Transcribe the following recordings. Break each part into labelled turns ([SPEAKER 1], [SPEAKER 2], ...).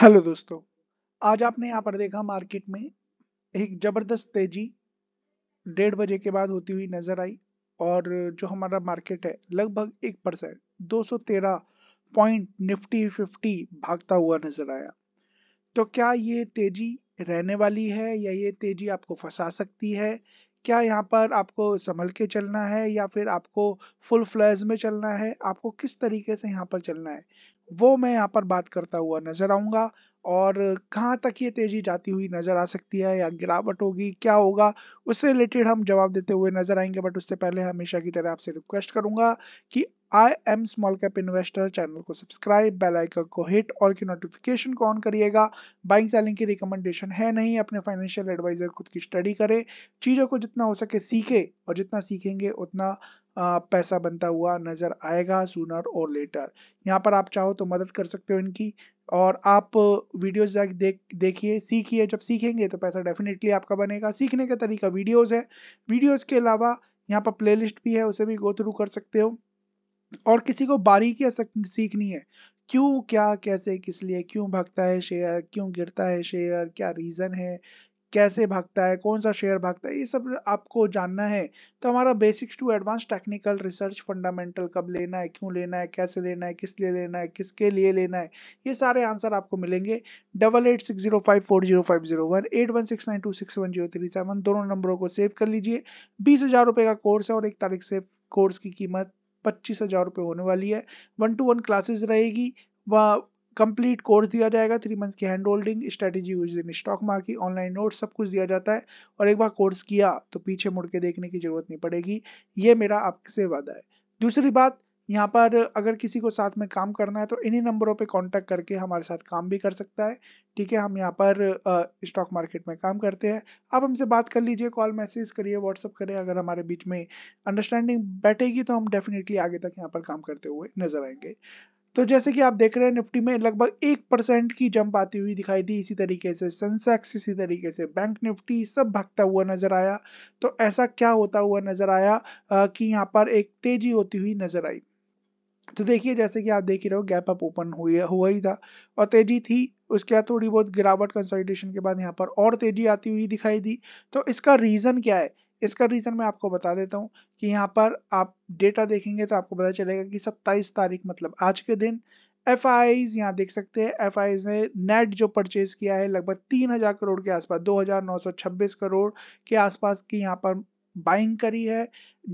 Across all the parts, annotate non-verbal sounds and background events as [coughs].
[SPEAKER 1] hello दोस्तों आज आपने यहाँ पर देखा मार्केट में एक जबरदस्त तेजी डेढ़ बजे के बाद होती हुई नजर आई और जो हमारा मार्केट है लगभग एक परसेंट दो सौ तेरह पॉइंट निफ्टी फिफ्टी भागता हुआ नजर आया तो क्या ये तेजी रहने वाली है या ये तेजी आपको फंसा सकती है क्या यहाँ पर आपको संभल के चलना है या फिर आपको फुल फ्लैज में चलना है आपको किस तरीके से यहाँ पर चलना है वो मैं यहाँ पर बात करता हुआ नजर आऊंगा और कहाँ तक ये तेजी जाती हुई नजर आ सकती है या गिरावट होगी क्या होगा उससे रिलेटेड हम जवाब देते हुए नजर आएंगे बट उससे पहले हमेशा की तरह आपसे रिक्वेस्ट करूंगा कि I am small cap investor channel को सब्सक्राइब बेल आइकन को हिट और की नोटिफिकेशन को ऑन करिएगा बाइंग सेलिंग की रिकमेंडेशन है नहीं अपने फाइनेंशियल एडवाइजर खुद की स्टडी करें चीज़ों को जितना हो सके सीखे और जितना सीखेंगे उतना पैसा बनता हुआ नजर आएगा सुनर और लेटर यहाँ पर आप चाहो तो मदद कर सकते हो इनकी और आप वीडियोस जाके देख देखिए सीखिए जब सीखेंगे तो पैसा डेफिनेटली आपका बनेगा सीखने का तरीका वीडियोस है वीडियोस के अलावा यहाँ पर प्लेलिस्ट भी है उसे भी गो थ्रू कर सकते हो और किसी को बारीकियाँ सीखनी है क्यों क्या कैसे किस लिए क्यों भागता है शेयर क्यों गिरता है शेयर क्या रीज़न है कैसे भागता है कौन सा शेयर भागता है ये सब आपको जानना है तो हमारा basics to advance technical research fundamental कब लेना है क्यों लेना है कैसे लेना है किस लिए लेना है किसके लिए लेना है ये सारे आंसर आपको मिलेंगे double eight six zero five four zero five zero one eight one six nine two six one zero three seven दोनों नंबरों को सेव कर लीजिए बीस हजार रुपये का कोर्स है और एक तारीख से कोर्स की कीमत पच्चीस हजार रुपये होने वाली है वन टू वन क्लासेज रहेगी वह कंप्लीट कोर्स दिया जाएगा थ्री मंथ्स की hand holding strategy use in stock market online note सब कुछ दिया जाता है और एक बार कोर्स किया तो पीछे मुड़ के देखने की जरूरत नहीं पड़ेगी ये मेरा आपसे वादा है दूसरी बात यहाँ पर अगर किसी को साथ में काम करना है तो इन्हीं नंबरों पे कांटेक्ट करके हमारे साथ काम भी कर सकता है ठीक है हम यहाँ पर स्टॉक मार्केट में काम करते हैं आप हमसे बात कर लीजिए कॉल मैसेज करिए व्हाट्सअप करिए अगर हमारे बीच में अंडरस्टैंडिंग बैठेगी तो हम डेफिनेटली आगे तक यहाँ पर काम करते हुए नजर आएंगे तो जैसे कि आप देख रहे हैं निफ्टी में लगभग एक परसेंट की जंप आती हुई दिखाई दी इसी तरीके से सेंसेक्स इसी तरीके से बैंक निफ्टी सब भागता हुआ नजर आया तो ऐसा क्या होता हुआ नजर आया कि यहाँ पर एक तेजी होती हुई नजर आई तो देखिए जैसे कि आप देख ही रहे हो गैप अप ओपन हुआ हुआ ही था और तेजी थी उसके बाद थोड़ी बहुत गिरावट कंसोलिडेशन के बाद यहाँ पर और तेजी आती हुई दिखाई दी तो इसका रीज़न क्या है इसका रीज़न मैं आपको बता देता हूँ कि यहाँ पर आप डेटा देखेंगे तो आपको पता चलेगा कि 27 तारीख मतलब आज के दिन एफ आई यहाँ देख सकते हैं एफ ने नेट जो परचेज किया है लगभग तीन हजार करोड़ के आसपास दो हजार नौ सौ छब्बीस करोड़ के आसपास की यहाँ पर बाइंग करी है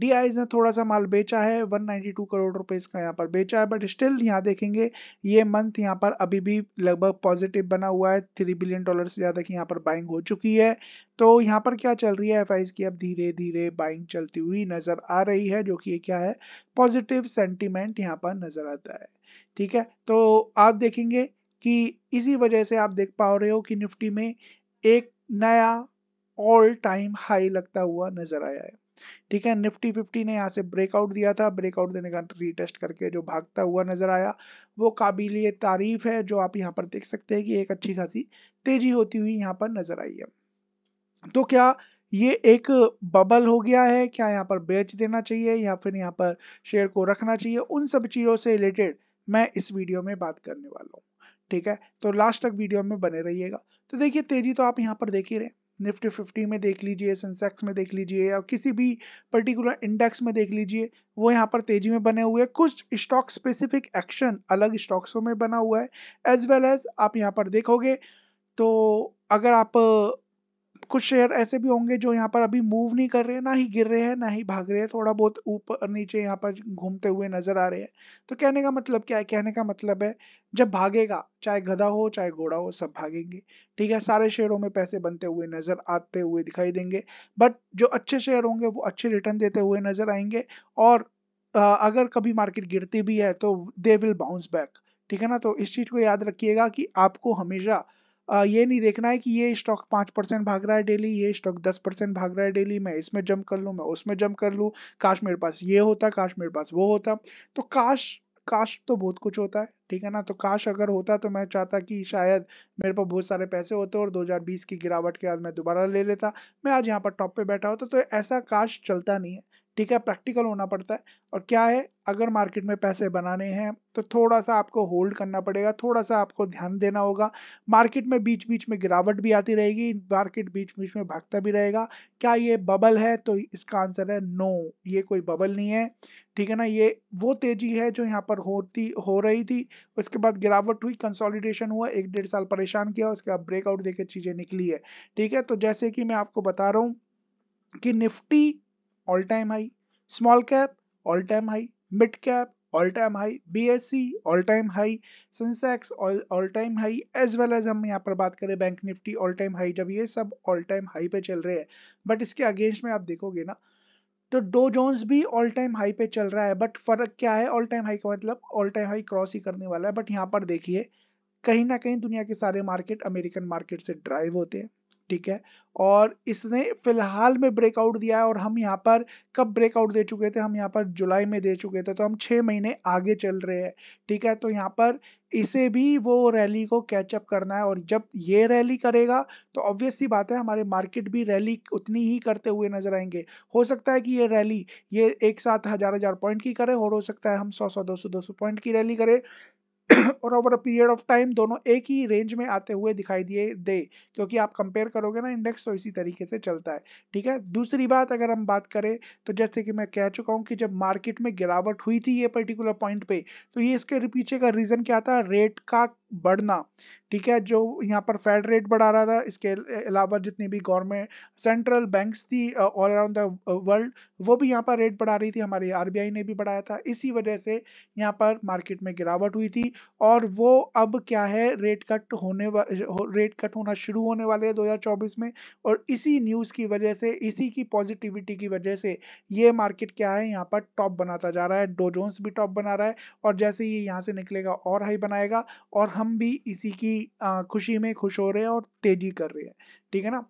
[SPEAKER 1] डी ने थोड़ा सा माल बेचा है 192 करोड़ रुपए इसका यहाँ पर बेचा है बट स्टिल यहाँ देखेंगे ये मंथ यहाँ पर अभी भी लगभग पॉजिटिव बना हुआ है थ्री बिलियन डॉलर से ज़्यादा की यहाँ पर बाइंग हो चुकी है तो यहाँ पर क्या चल रही है एफ की अब धीरे धीरे बाइंग चलती हुई नज़र आ रही है जो कि क्या है पॉजिटिव सेंटिमेंट यहाँ पर नज़र आता है ठीक है तो आप देखेंगे कि इसी वजह से आप देख पा रहे हो कि निफ्टी में एक नया ऑल टाइम हाई लगता हुआ नजर आया है ठीक है निफ्टी फिफ्टी ने यहाँ से ब्रेकआउट दिया था ब्रेकआउट देने का रीटेस्ट करके जो भागता हुआ नजर आया वो काबिल तारीफ है जो आप यहाँ पर देख सकते हैं कि एक अच्छी खासी तेजी होती हुई यहाँ पर नजर आई है तो क्या ये एक बबल हो गया है क्या यहाँ पर बेच देना चाहिए या फिर यहाँ पर शेयर को रखना चाहिए उन सब चीजों से रिलेटेड मैं इस वीडियो में बात करने वाला हूँ ठीक है तो लास्ट तक वीडियो में बने रहिएगा तो देखिए तेजी तो आप यहाँ पर देख ही रहे निफ्टी फिफ्टी में देख लीजिए सेंसेक्स में देख लीजिए या किसी भी पर्टिकुलर इंडेक्स में देख लीजिए वो यहाँ पर तेजी में बने हुए कुछ स्टॉक स्पेसिफिक एक्शन अलग स्टॉक्सों में बना हुआ है एज वेल एज आप यहाँ पर देखोगे तो अगर आप कुछ शेयर ऐसे भी होंगे जो यहाँ पर अभी मूव नहीं कर रहे हैं ना ही गिर रहे हैं ना ही भाग रहे हैं थोड़ा बहुत ऊपर नीचे यहाँ पर घूमते हुए नजर आ रहे हैं तो कहने का मतलब क्या है कहने का मतलब है जब भागेगा चाहे गधा हो चाहे घोड़ा हो सब भागेंगे ठीक है सारे शेयरों में पैसे बनते हुए नजर आते हुए दिखाई देंगे बट जो अच्छे शेयर होंगे वो अच्छे रिटर्न देते हुए नजर आएंगे और अगर कभी मार्केट गिरती भी है तो दे विल बाउंस बैक ठीक है ना तो इस चीज को याद रखिएगा कि आपको हमेशा ये नहीं देखना है कि ये स्टॉक पाँच परसेंट भाग रहा है डेली ये स्टॉक दस परसेंट भाग रहा है डेली मैं इसमें जंप कर लूँ मैं उसमें जंप कर लूँ काश मेरे पास ये होता काश मेरे पास वो होता तो काश काश तो बहुत कुछ होता है ठीक है ना तो काश अगर होता तो मैं चाहता कि शायद मेरे पास बहुत सारे पैसे होते और 2020 की गिरावट के बाद मैं दोबारा ले लेता मैं आज यहाँ पर टॉप पे बैठा होता तो ऐसा काश चलता नहीं है ठीक है प्रैक्टिकल होना पड़ता है और क्या है अगर मार्केट में पैसे बनाने हैं तो थोड़ा सा आपको होल्ड करना पड़ेगा थोड़ा सा आपको ध्यान देना होगा मार्केट में बीच बीच में गिरावट भी आती रहेगी मार्केट बीच बीच में भागता भी रहेगा क्या ये बबल है तो इसका आंसर है नो ये कोई बबल नहीं है ठीक है ना ये वो तेजी है जो यहाँ पर होती हो रही थी उसके बाद गिरावट हुई कंसोलिडेशन हुआ एक डेढ़ साल परेशान किया उसके बाद ब्रेकआउट देकर चीज़ें निकली है ठीक है तो जैसे कि मैं आपको बता रहा हूँ कि Nifty all time high small cap all time high mid cap all time high B S C all time high Sensex all time high as well as हम यहाँ पर बात करें bank Nifty all time high जब ये सब all time high पे चल रहे हैं बट इसके अगेंस्ट में आप देखोगे ना तो डो जोन्स भी ऑल टाइम हाई पे चल रहा है बट फर्क क्या है ऑल टाइम हाई का मतलब ऑल टाइम हाई क्रॉस ही करने वाला है बट यहाँ पर देखिए कहीं ना कहीं दुनिया के सारे मार्केट अमेरिकन मार्केट से ड्राइव होते हैं ठीक है और इसने फिलहाल में ब्रेकआउट दिया है और हम यहाँ पर कब ब्रेकआउट दे चुके थे हम यहाँ पर जुलाई में दे चुके थे तो हम छः महीने आगे चल रहे हैं ठीक है तो यहाँ पर इसे भी वो रैली को कैचअप करना है और जब ये रैली करेगा तो ऑब्वियस सी बात है हमारे मार्केट भी रैली उतनी ही करते हुए नजर आएंगे हो सकता है कि ये रैली ये एक साथ हजार हजार पॉइंट की करे और हो सकता है हम सौ सौ दो सौ दो सौ पॉइंट की रैली करें [coughs] और over a period of time दोनों एक ही रेंज में आते हुए दिखाई दिए दे क्योंकि आप कंपेयर करोगे ना इंडेक्स तो इसी तरीके से चलता है ठीक है दूसरी बात अगर हम बात करें तो जैसे कि मैं कह चुका हूँ कि जब मार्केट में गिरावट हुई थी ये पर्टिकुलर पॉइंट पे तो ये इसके पीछे का रीज़न क्या था रेट का बढ़ना ठीक है जो यहाँ पर फेड रेट बढ़ा रहा था इसके अलावा जितनी भी गवर्नमेंट सेंट्रल बैंक्स थी ऑल अराउंड द वर्ल्ड वो भी यहाँ पर रेट बढ़ा रही थी हमारी आरबीआई ने भी बढ़ाया था इसी वजह से यहाँ पर मार्केट में गिरावट हुई थी और वो अब क्या है रेट कट होने रेट कट होना शुरू होने वाले हैं दो में और इसी न्यूज़ की वजह से इसी की पॉजिटिविटी की वजह से ये मार्केट क्या है यहाँ पर टॉप बनाता जा रहा है डोजोन्स भी टॉप बना रहा है और जैसे ये यहाँ से निकलेगा और हाई बनाएगा और हम भी इसी की आ, खुशी में खुश हो रहे हैं और तेजी कर रहे हैं ठीक है ना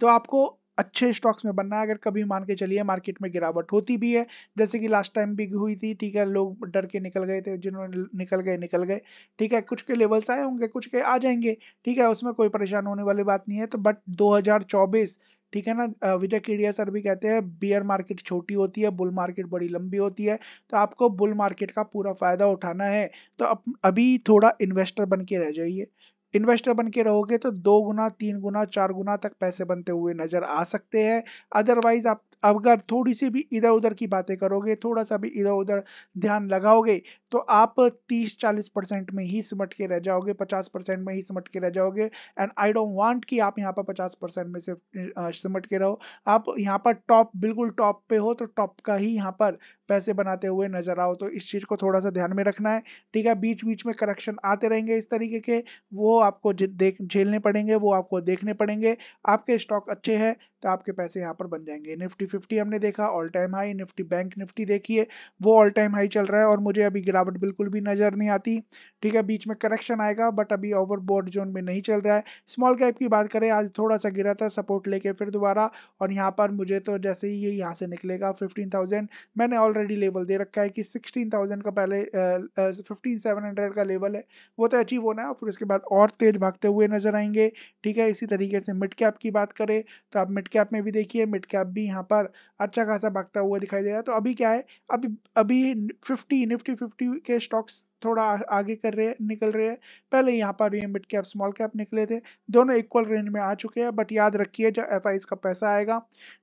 [SPEAKER 1] तो आपको अच्छे स्टॉक्स में बनना है अगर कभी मान के चलिए मार्केट में गिरावट होती भी है जैसे कि लास्ट टाइम भी हुई थी ठीक है लोग डर के निकल गए थे जिन्होंने निकल गए निकल गए ठीक है कुछ के लेवल्स आए होंगे कुछ के आ जाएंगे ठीक है उसमें कोई परेशान होने वाली बात नहीं है तो बट 2024 ठीक है ना विजय केड़िया सर भी कहते हैं बियर मार्केट छोटी होती है बुल मार्केट बड़ी लंबी होती है तो आपको बुल मार्केट का पूरा फायदा उठाना है तो अभी थोड़ा इन्वेस्टर बन के रह जाइए इन्वेस्टर बन के रहोगे तो दो गुना तीन गुना चार गुना तक पैसे बनते हुए नजर आ सकते हैं अदरवाइज आप अगर थोड़ी सी भी इधर उधर की बातें करोगे थोड़ा सा भी इधर उधर ध्यान लगाओगे तो आप 30-40 परसेंट में ही सिमट के रह जाओगे 50 परसेंट में ही सिमट के रह जाओगे एंड आई डोंट वांट कि आप यहाँ पर 50 परसेंट में सिर्फ सिमट के रहो आप यहाँ पर टॉप बिल्कुल टॉप पे हो तो टॉप का ही यहाँ पर पैसे बनाते हुए नजर आओ तो इस चीज़ को थोड़ा सा ध्यान में रखना है ठीक है बीच बीच में करेक्शन आते रहेंगे इस तरीके के वो आपको देख झेलने पड़ेंगे वो आपको देखने पड़ेंगे आपके स्टॉक अच्छे हैं तो आपके पैसे यहाँ पर बन जाएंगे निफ्टी फिफ्टी हमने देखा all time high Nifty bank Nifty देखिए वो ऑल टाइम हाई चल रहा है और मुझे अभी गिरावट बिल्कुल भी नज़र नहीं आती ठीक है बीच में करेक्शन आएगा बट अभी ओवरबोर्ड जोन में नहीं चल रहा है स्मॉल कैप की बात करें आज थोड़ा सा गिरा था सपोर्ट लेके फिर दोबारा और यहाँ पर मुझे तो जैसे ही ये यहाँ से निकलेगा फिफ्टीन मैंने ऑलरेडी लेवल दे रखा है कि सिक्सटीन का पहले फिफ्टीन का लेवल है वो तो अचीव होना है और फिर उसके बाद और और तेज भागते हुए नजर आएंगे ठीक है इसी तरीके से मिड कैप की बात करें तो आप मिड कैप में भी देखिए मिड कैप भी यहाँ पर अच्छा खासा भागता हुआ दिखाई दे रहा है तो अभी क्या है अभी अभी फिफ्टी निफ्टी फिफ्टी के स्टॉक्स थोड़ा आगे कर रहे निकल रहे हैं पहले यहाँ पर ये मिड कैप स्मॉल कैप निकले थे दोनों इक्वल रेंज में आ चुके हैं बट याद रखिए जब एफ का पैसा आएगा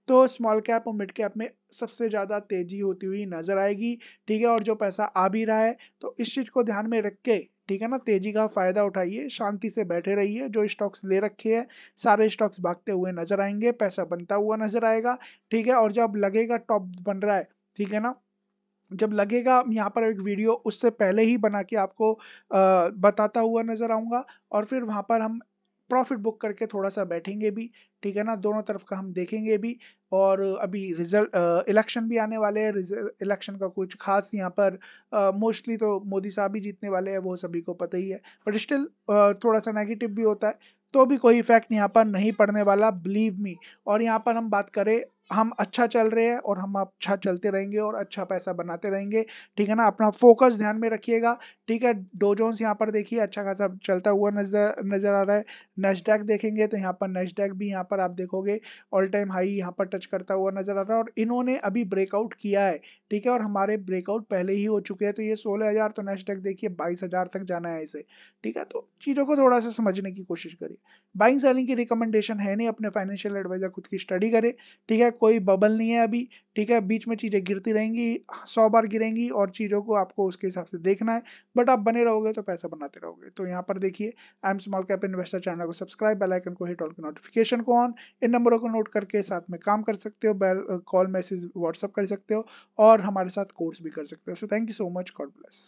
[SPEAKER 1] तो स्मॉल कैप और मिड कैप में सबसे ज़्यादा तेजी होती हुई नजर आएगी ठीक है और जो पैसा आ भी रहा है तो इस चीज़ को ध्यान में रख के ठीक है ना तेजी का फायदा उठाइए शांति से बैठे रहिए जो स्टॉक्स ले रखे हैं सारे स्टॉक्स भागते हुए नजर आएंगे पैसा बनता हुआ नजर आएगा ठीक है और जब लगेगा टॉप बन रहा है ठीक है ना जब लगेगा यहाँ पर एक वीडियो उससे पहले ही बना के आपको आ, बताता हुआ नजर आऊंगा और फिर वहां पर हम प्रॉफिट बुक करके थोड़ा सा बैठेंगे भी ठीक है ना दोनों तरफ का हम देखेंगे भी और अभी रिजल्ट इलेक्शन भी आने वाले हैं इलेक्शन का कुछ खास यहाँ पर मोस्टली तो मोदी साहब ही जीतने वाले हैं वो सभी को पता ही है बट स्टिल थोड़ा सा नेगेटिव भी होता है तो भी कोई इफेक्ट यहाँ पर नहीं पड़ने वाला बिलीव मी और यहाँ पर हम बात करें हम अच्छा चल रहे हैं और हम अच्छा चलते रहेंगे और अच्छा पैसा बनाते रहेंगे ठीक है ना अपना फोकस ध्यान में रखिएगा ठीक है डोजोन्स यहाँ पर देखिए अच्छा खासा चलता हुआ नजर नजर आ रहा है नेस्डैक देखेंगे तो यहाँ पर नेस्डैक भी यहाँ पर आप देखोगे ऑल टाइम हाई यहाँ पर टच करता हुआ नजर आ रहा है और इन्होंने अभी ब्रेकआउट किया है ठीक है और हमारे ब्रेकआउट पहले ही हो चुके हैं तो ये सोलह हजार तो नेस्डैक देखिए बाईस हजार तक जाना है इसे ठीक है तो चीज़ों को थोड़ा सा समझने की कोशिश करिए बाइंग सेलिंग की रिकमेंडेशन है नहीं अपने फाइनेंशियल एडवाइजर खुद की स्टडी करें ठीक है कोई बबल नहीं है अभी ठीक है बीच में चीज़ें गिरती रहेंगी सौ बार गिरेंगी और चीज़ों को आपको उसके हिसाब से देखना है बट आप बने रहोगे तो पैसा बनाते रहोगे तो यहाँ पर देखिए I am small cap investor channel को सब्सक्राइब बेल आइकन को हिट ऑल के नोटिफिकेशन को ऑन इन नंबरों को नोट करके साथ में काम कर सकते हो बेल कॉल मैसेज व्हाट्सअप कर सकते हो और हमारे साथ कोर्स भी कर सकते हो so thank you so much God bless